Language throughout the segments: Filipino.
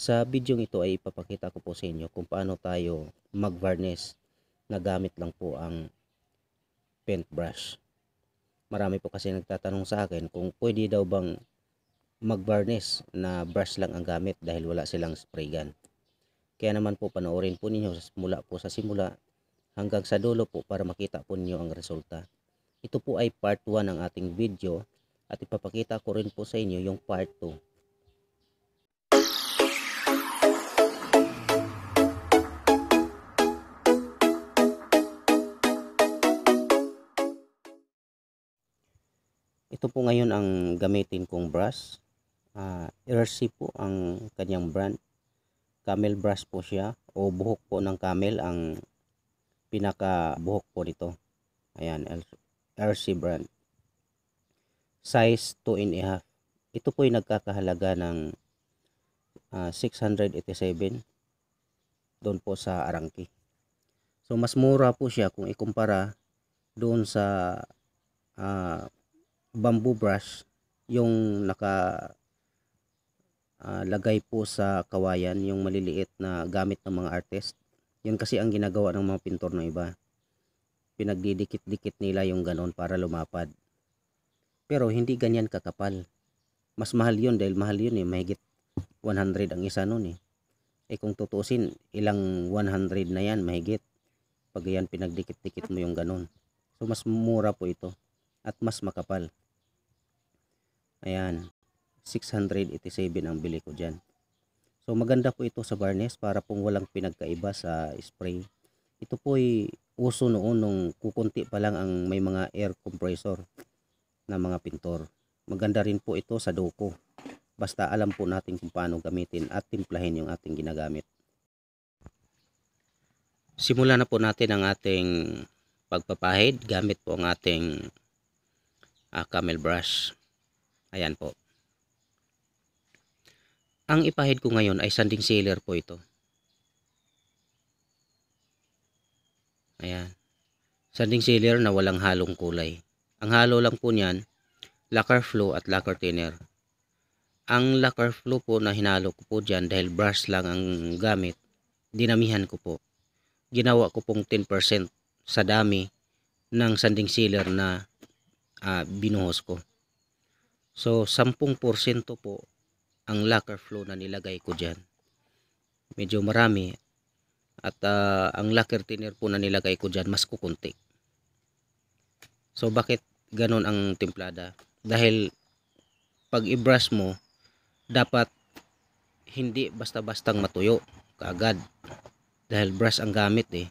Sa video ito ay ipapakita ko po sa inyo kung paano tayo mag-varnish na gamit lang po ang paint brush. Marami po kasi nagtatanong sa akin kung pwede daw bang mag-varnish na brush lang ang gamit dahil wala silang spray gun. Kaya naman po panoorin po ninyo mula po sa simula hanggang sa dulo po para makita po ninyo ang resulta. Ito po ay part 1 ng ating video at ipapakita ko rin po sa inyo yung part 2 ito po ngayon ang gamitin kong brush. Uh, ah, RC po ang kanyang brand. Camel brush po siya o buhok po ng camel ang pinaka buhok po nito. Ayan, RC brand. Size 2 in a half. Ito po ay nagkakahalaga ng uh, ah, 687 doon po sa Arangki. So mas mura po siya kung ikumpara doon sa uh, bamboo brush yung naka uh, lagay po sa kawayan yung maliliit na gamit ng mga artist yun kasi ang ginagawa ng mga pintor ng iba pinagdidikit-dikit nila yung ganon para lumapad pero hindi ganyan kakapal mas mahal yun dahil mahal yun eh mahigit 100 ang isa nun eh eh kung tutusin ilang 100 na yan mahigit pag yan pinagdikit-dikit mo yung ganon so mas mura po ito at mas makapal Ayan. 687 ang bili ko dyan. So maganda po ito sa varnish para pong walang pinagkaiba sa spray. Ito po ay uso noon nung kukunti pa lang ang may mga air compressor na mga pintor. Maganda rin po ito sa doko. Basta alam po natin kung paano gamitin at timplahin yung ating ginagamit. Simulan na po natin ang ating pagpapahid gamit po ang ating uh, camel brush. Ayan po. Ang ipahid ko ngayon ay sanding sealer po ito. Ayan. Sanding sealer na walang halong kulay. Ang halo lang po niyan, lacquer flow at lacquer thinner. Ang lacquer flow po na hinalo ko po dyan dahil brush lang ang gamit, dinamihan ko po. Ginawa ko pong 10% sa dami ng sanding sealer na uh, binuhos ko. So 10% po ang lacquer flow na nilagay ko dyan. Medyo marami. At uh, ang lacquer thinner po na nilagay ko dyan mas kukunti. So bakit ganun ang templada? Dahil pag i-brush mo, dapat hindi basta-bastang matuyo kaagad. Dahil brush ang gamit eh.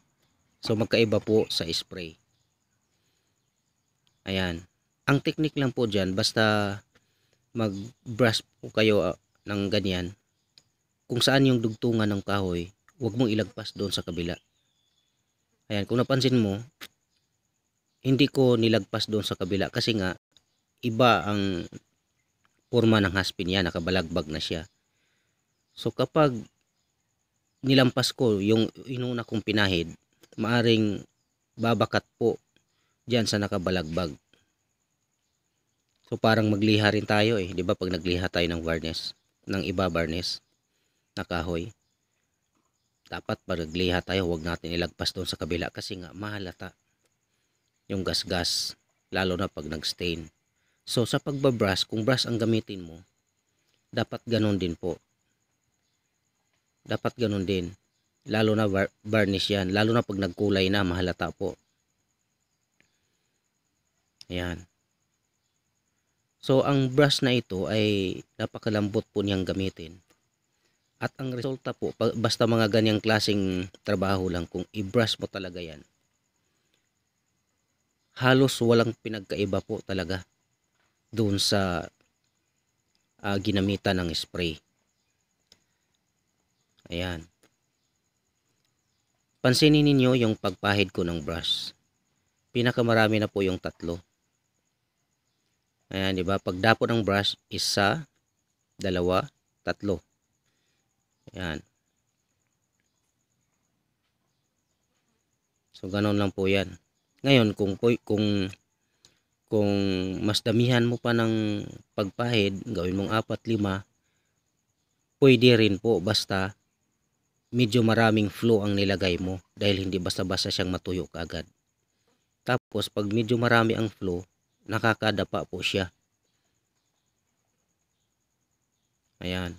So magkaiba po sa spray. Ayan. Ang technique lang po dyan, basta mag-brush po kayo uh, ng ganyan, kung saan yung dugtungan ng kahoy, huwag mong ilagpas doon sa kabila. Ayan, kung napansin mo, hindi ko nilagpas doon sa kabila kasi nga iba ang forma ng haspin niya, nakabalagbag na siya. So kapag nilampas ko yung inuna kong pinahid, maaring babakat po diyan sa nakabalagbag. So parang magliha rin tayo eh, 'di ba? Pag nagliha tayo ng varnish, ng iba varnish na kahoy. Dapat pag nagliha tayo, huwag natin ilagpas doon sa kabila kasi nga mahalata yung gasgas lalo na pag nag-stain. So sa pagbabrush, kung brush ang gamitin mo, dapat ganun din po. Dapat ganun din. Lalo na varnish yan. Lalo na pag nagkulay na, mahalata po. Ayan. So ang brush na ito ay napakalambot po niyang gamitin. At ang resulta po, basta mga ganyang klasing trabaho lang, kung i-brush mo talaga yan, halos walang pinagkaiba po talaga doon sa uh, ah, ginamitan ng spray. Ayan. Pansinin ninyo yung pagpahid ko ng brush. Pinakamarami na po yung tatlo. Ayan, di ba? Pagdapo ng brush, isa, dalawa, tatlo. Ayan. So ganoon lang po 'yan. Ngayon kung kung kung mas damihan mo pa ng pagpahid, gawin mong 4, 5, pwede rin po basta medyo maraming flow ang nilagay mo dahil hindi basta-basta siyang matuyo kaagad. Tapos pag medyo marami ang flow, nakakadapa po siya. Ayan.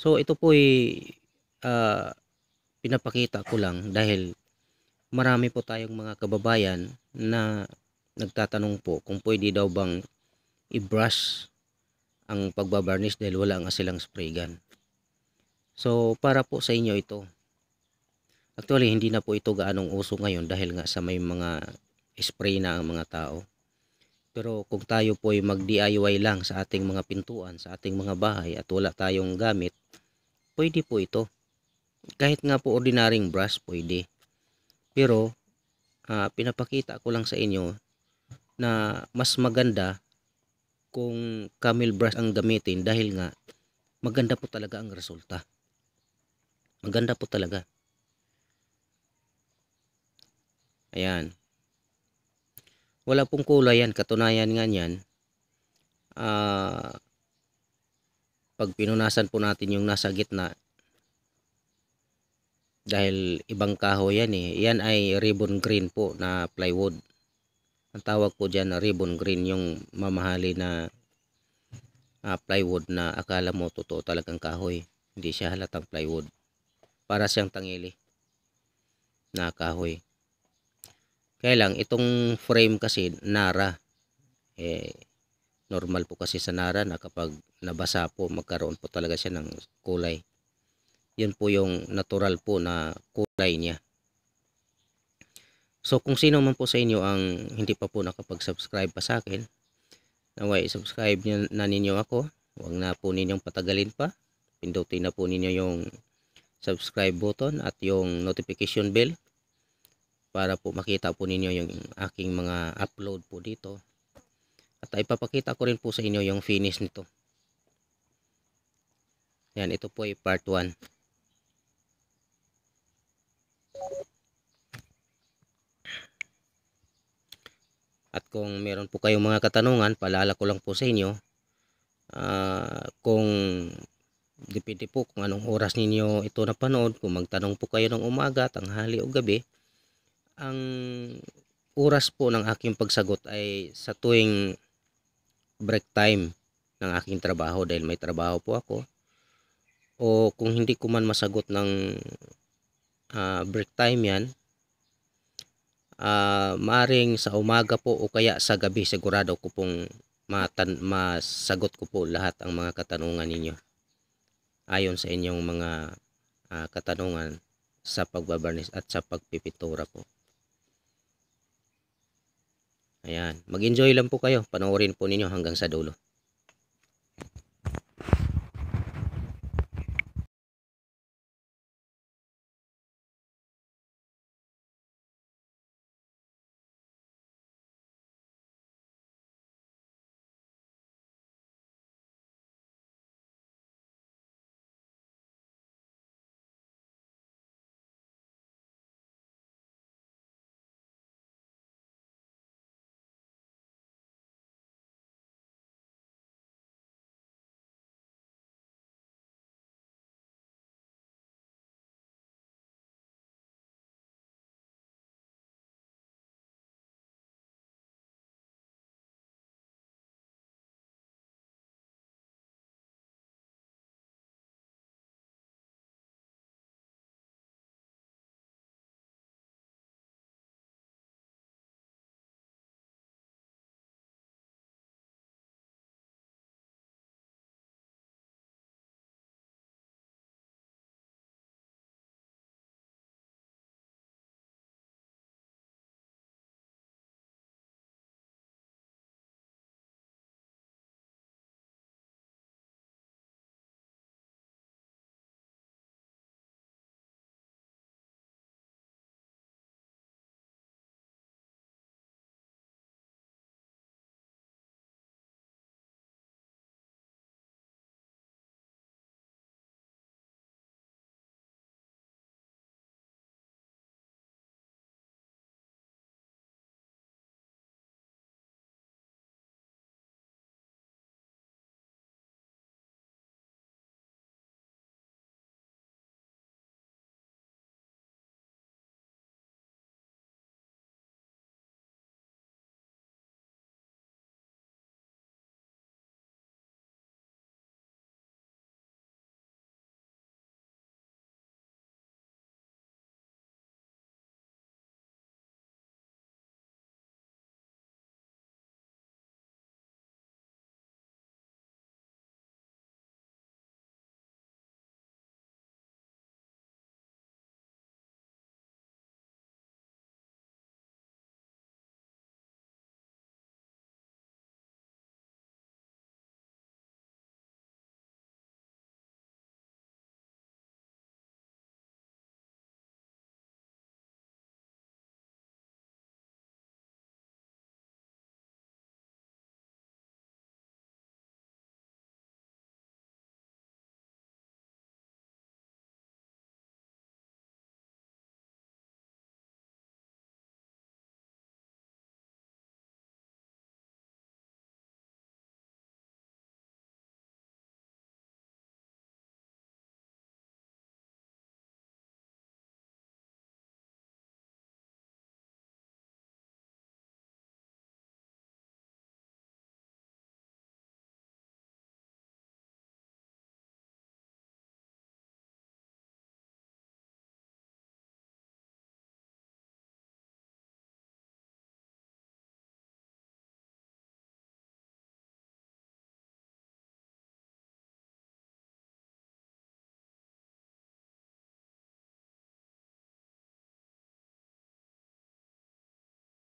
So ito po ay uh, pinapakita ko lang dahil marami po tayong mga kababayan na nagtatanong po kung pwede daw bang i-brush ang pagbabarnish dahil wala nga silang spray gun. So para po sa inyo ito. Actually hindi na po ito gaanong uso ngayon dahil nga sa may mga spray na ang mga tao. Pero kung tayo po ay mag-DIY lang sa ating mga pintuan, sa ating mga bahay at wala tayong gamit, pwede po ito. Kahit nga po ordinaryong brush, pwede. Pero uh, pinapakita ko lang sa inyo na mas maganda kung camel brush ang gamitin dahil nga maganda po talaga ang resulta. Maganda po talaga. Ayan wala pong kulay yan katunayan nga yan uh, ah, pag pinunasan po natin yung nasa gitna dahil ibang kahoy yan eh yan ay ribbon green po na plywood ang tawag po dyan na ribbon green yung mamahali na uh, plywood na akala mo totoo talagang kahoy hindi siya halatang plywood para siyang tangili na kahoy kaya lang, itong frame kasi, Nara. Eh, normal po kasi sa Nara na kapag nabasa po, magkaroon po talaga siya ng kulay. Yun po yung natural po na kulay niya. So, kung sino man po sa inyo ang hindi pa po nakapag-subscribe pa sa akin, naway, subscribe na ninyo ako. Huwag na po ninyong patagalin pa. Pindutin na po ninyo yung subscribe button at yung notification bell para po makita po ninyo yung aking mga upload po dito at ipapakita ko rin po sa inyo yung finish nito yan ito po ay part 1 At kung meron po kayong mga katanungan, paalala ko lang po sa inyo uh, kung depende po kung anong oras ninyo ito napanood, kung magtanong po kayo ng umaga, tanghali o gabi, ang oras po ng aking pagsagot ay sa tuwing break time ng aking trabaho dahil may trabaho po ako o kung hindi ko man masagot ng uh, break time yan uh, ah, maring sa umaga po o kaya sa gabi sigurado ko pong matan masagot ko po lahat ang mga katanungan ninyo ayon sa inyong mga uh, katanungan sa pagbabarnis at sa pagpipitura po. Ayan. Mag-enjoy lang po kayo. Panoorin po ninyo hanggang sa dulo.